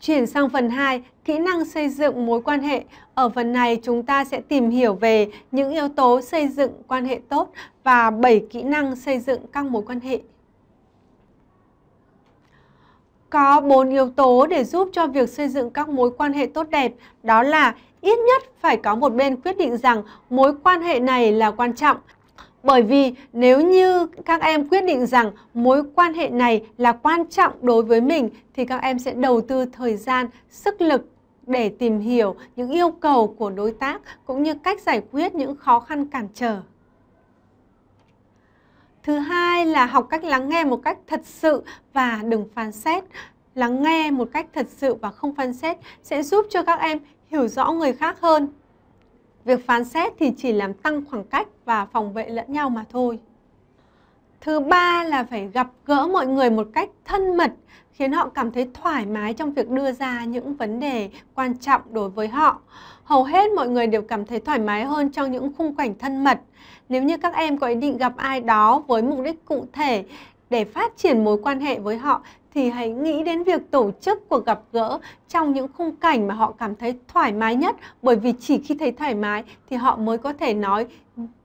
Chuyển sang phần 2, kỹ năng xây dựng mối quan hệ. Ở phần này chúng ta sẽ tìm hiểu về những yếu tố xây dựng quan hệ tốt và 7 kỹ năng xây dựng các mối quan hệ. Có 4 yếu tố để giúp cho việc xây dựng các mối quan hệ tốt đẹp, đó là ít nhất phải có một bên quyết định rằng mối quan hệ này là quan trọng, bởi vì nếu như các em quyết định rằng mối quan hệ này là quan trọng đối với mình thì các em sẽ đầu tư thời gian, sức lực để tìm hiểu những yêu cầu của đối tác cũng như cách giải quyết những khó khăn cản trở. Thứ hai là học cách lắng nghe một cách thật sự và đừng phán xét. Lắng nghe một cách thật sự và không phán xét sẽ giúp cho các em hiểu rõ người khác hơn Việc phán xét thì chỉ làm tăng khoảng cách và phòng vệ lẫn nhau mà thôi. Thứ ba là phải gặp gỡ mọi người một cách thân mật, khiến họ cảm thấy thoải mái trong việc đưa ra những vấn đề quan trọng đối với họ. Hầu hết mọi người đều cảm thấy thoải mái hơn trong những khung cảnh thân mật. Nếu như các em có ý định gặp ai đó với mục đích cụ thể để phát triển mối quan hệ với họ thì hãy nghĩ đến việc tổ chức cuộc gặp gỡ trong những khung cảnh mà họ cảm thấy thoải mái nhất bởi vì chỉ khi thấy thoải mái thì họ mới có thể nói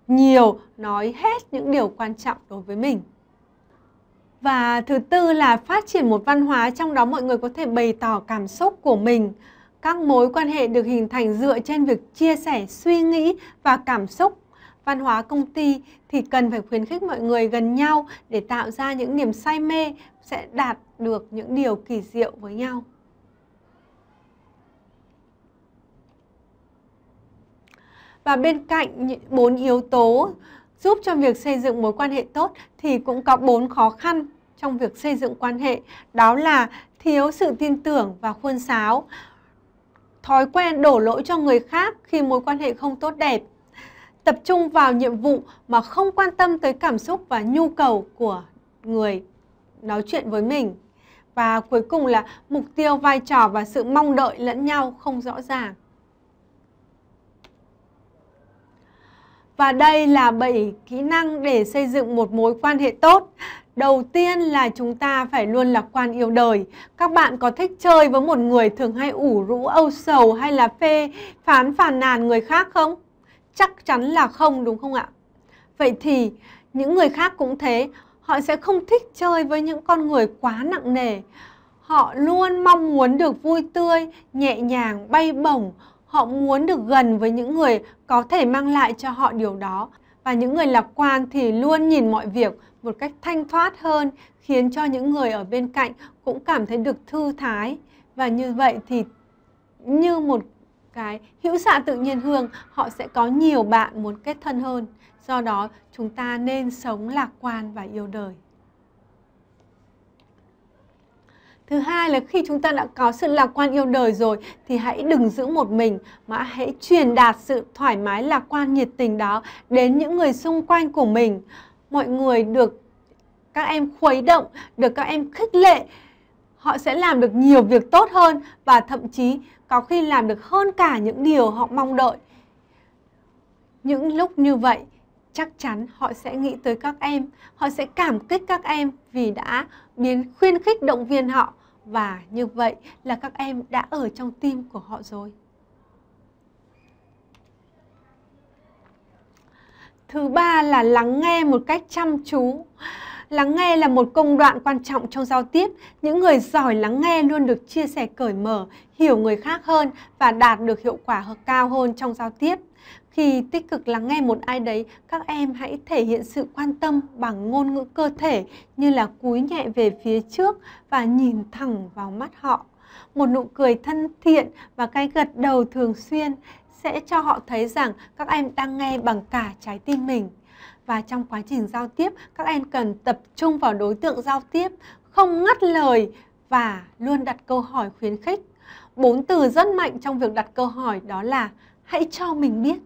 nhiều, nói hết những điều quan trọng đối với mình. Và thứ tư là phát triển một văn hóa trong đó mọi người có thể bày tỏ cảm xúc của mình. Các mối quan hệ được hình thành dựa trên việc chia sẻ suy nghĩ và cảm xúc văn hóa công ty thì cần phải khuyến khích mọi người gần nhau để tạo ra những niềm say mê sẽ đạt được những điều kỳ diệu với nhau và bên cạnh bốn yếu tố giúp cho việc xây dựng mối quan hệ tốt thì cũng có bốn khó khăn trong việc xây dựng quan hệ đó là thiếu sự tin tưởng và khuôn sáo thói quen đổ lỗi cho người khác khi mối quan hệ không tốt đẹp tập trung vào nhiệm vụ mà không quan tâm tới cảm xúc và nhu cầu của người nói chuyện với mình và cuối cùng là mục tiêu vai trò và sự mong đợi lẫn nhau không rõ ràng Và đây là 7 kỹ năng để xây dựng một mối quan hệ tốt. Đầu tiên là chúng ta phải luôn lạc quan yêu đời. Các bạn có thích chơi với một người thường hay ủ rũ âu sầu hay là phê phán phàn nàn người khác không? Chắc chắn là không đúng không ạ? Vậy thì những người khác cũng thế, họ sẽ không thích chơi với những con người quá nặng nề họ luôn mong muốn được vui tươi nhẹ nhàng bay bổng họ muốn được gần với những người có thể mang lại cho họ điều đó và những người lạc quan thì luôn nhìn mọi việc một cách thanh thoát hơn khiến cho những người ở bên cạnh cũng cảm thấy được thư thái và như vậy thì như một cái hữu xạ tự nhiên hương họ sẽ có nhiều bạn muốn kết thân hơn do đó chúng ta nên sống lạc quan và yêu đời Thứ hai là khi chúng ta đã có sự lạc quan yêu đời rồi thì hãy đừng giữ một mình mà hãy truyền đạt sự thoải mái lạc quan nhiệt tình đó đến những người xung quanh của mình. Mọi người được các em khuấy động, được các em khích lệ, họ sẽ làm được nhiều việc tốt hơn và thậm chí có khi làm được hơn cả những điều họ mong đợi những lúc như vậy chắc chắn họ sẽ nghĩ tới các em họ sẽ cảm kích các em vì đã biến khuyên khích động viên họ và như vậy là các em đã ở trong tim của họ rồi thứ ba là lắng nghe một cách chăm chú Lắng nghe là một công đoạn quan trọng trong giao tiếp. Những người giỏi lắng nghe luôn được chia sẻ cởi mở, hiểu người khác hơn và đạt được hiệu quả cao hơn trong giao tiếp. Khi tích cực lắng nghe một ai đấy, các em hãy thể hiện sự quan tâm bằng ngôn ngữ cơ thể như là cúi nhẹ về phía trước và nhìn thẳng vào mắt họ. Một nụ cười thân thiện và cái gật đầu thường xuyên sẽ cho họ thấy rằng các em đang nghe bằng cả trái tim mình và trong quá trình giao tiếp các em cần tập trung vào đối tượng giao tiếp không ngắt lời và luôn đặt câu hỏi khuyến khích bốn từ rất mạnh trong việc đặt câu hỏi đó là hãy cho mình biết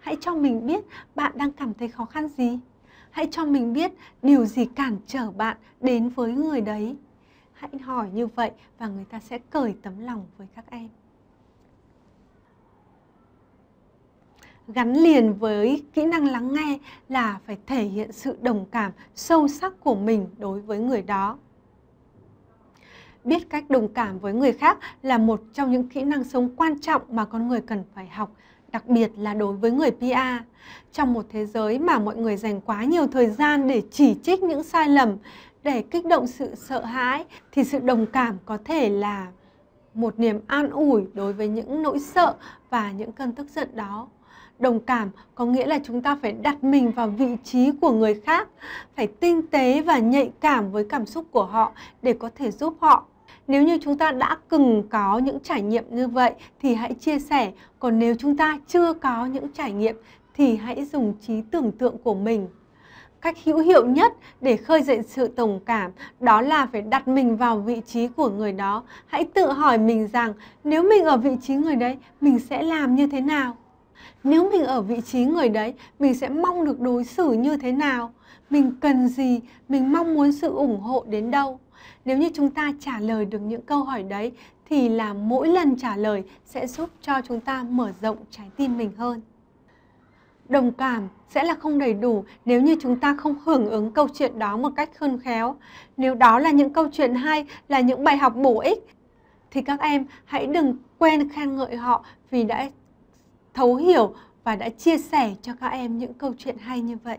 hãy cho mình biết bạn đang cảm thấy khó khăn gì hãy cho mình biết điều gì cản trở bạn đến với người đấy hãy hỏi như vậy và người ta sẽ cởi tấm lòng với các em gắn liền với kỹ năng lắng nghe là phải thể hiện sự đồng cảm sâu sắc của mình đối với người đó biết cách đồng cảm với người khác là một trong những kỹ năng sống quan trọng mà con người cần phải học đặc biệt là đối với người pa trong một thế giới mà mọi người dành quá nhiều thời gian để chỉ trích những sai lầm để kích động sự sợ hãi thì sự đồng cảm có thể là một niềm an ủi đối với những nỗi sợ và những cơn tức giận đó đồng cảm có nghĩa là chúng ta phải đặt mình vào vị trí của người khác phải tinh tế và nhạy cảm với cảm xúc của họ để có thể giúp họ nếu như chúng ta đã từng có những trải nghiệm như vậy thì hãy chia sẻ còn nếu chúng ta chưa có những trải nghiệm thì hãy dùng trí tưởng tượng của mình cách hữu hiệu nhất để khơi dậy sự đồng cảm đó là phải đặt mình vào vị trí của người đó hãy tự hỏi mình rằng nếu mình ở vị trí người đấy mình sẽ làm như thế nào nếu mình ở vị trí người đấy mình sẽ mong được đối xử như thế nào mình cần gì mình mong muốn sự ủng hộ đến đâu nếu như chúng ta trả lời được những câu hỏi đấy thì là mỗi lần trả lời sẽ giúp cho chúng ta mở rộng trái tim mình hơn đồng cảm sẽ là không đầy đủ nếu như chúng ta không hưởng ứng câu chuyện đó một cách khôn khéo nếu đó là những câu chuyện hay là những bài học bổ ích thì các em hãy đừng quên khen ngợi họ vì đã thấu hiểu và đã chia sẻ cho các em những câu chuyện hay như vậy.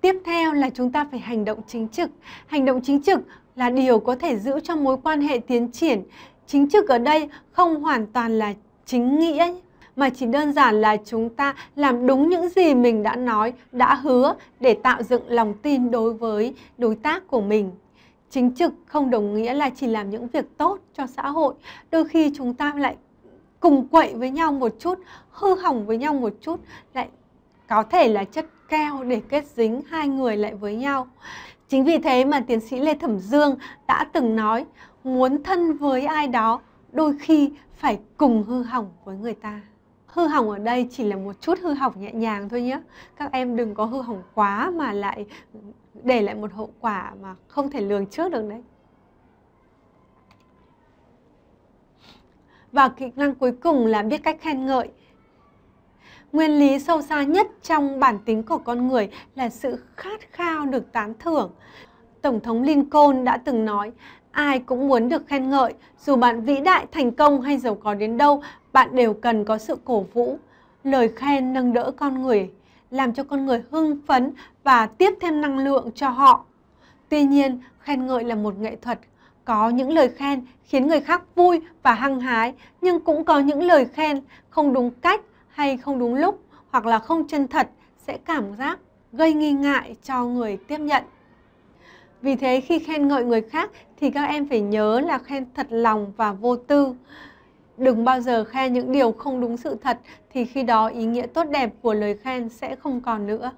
Tiếp theo là chúng ta phải hành động chính trực. Hành động chính trực là điều có thể giữ cho mối quan hệ tiến triển. Chính trực ở đây không hoàn toàn là chính nghĩa mà chỉ đơn giản là chúng ta làm đúng những gì mình đã nói, đã hứa để tạo dựng lòng tin đối với đối tác của mình. Chính trực không đồng nghĩa là chỉ làm những việc tốt cho xã hội, đôi khi chúng ta lại cùng quậy với nhau một chút, hư hỏng với nhau một chút, lại có thể là chất keo để kết dính hai người lại với nhau. Chính vì thế mà tiến sĩ Lê Thẩm Dương đã từng nói, muốn thân với ai đó, đôi khi phải cùng hư hỏng với người ta. Hư hỏng ở đây chỉ là một chút hư hỏng nhẹ nhàng thôi nhé. Các em đừng có hư hỏng quá mà lại để lại một hậu quả mà không thể lường trước được đấy. Và kỹ năng cuối cùng là biết cách khen ngợi. Nguyên lý sâu xa nhất trong bản tính của con người là sự khát khao được tán thưởng. Tổng thống Lincoln đã từng nói, ai cũng muốn được khen ngợi, dù bạn vĩ đại, thành công hay giàu có đến đâu, bạn đều cần có sự cổ vũ. Lời khen nâng đỡ con người, làm cho con người hưng phấn và tiếp thêm năng lượng cho họ. Tuy nhiên, khen ngợi là một nghệ thuật có những lời khen khiến người khác vui và hăng hái, nhưng cũng có những lời khen không đúng cách hay không đúng lúc hoặc là không chân thật sẽ cảm giác gây nghi ngại cho người tiếp nhận. Vì thế khi khen ngợi người khác thì các em phải nhớ là khen thật lòng và vô tư. Đừng bao giờ khen những điều không đúng sự thật thì khi đó ý nghĩa tốt đẹp của lời khen sẽ không còn nữa.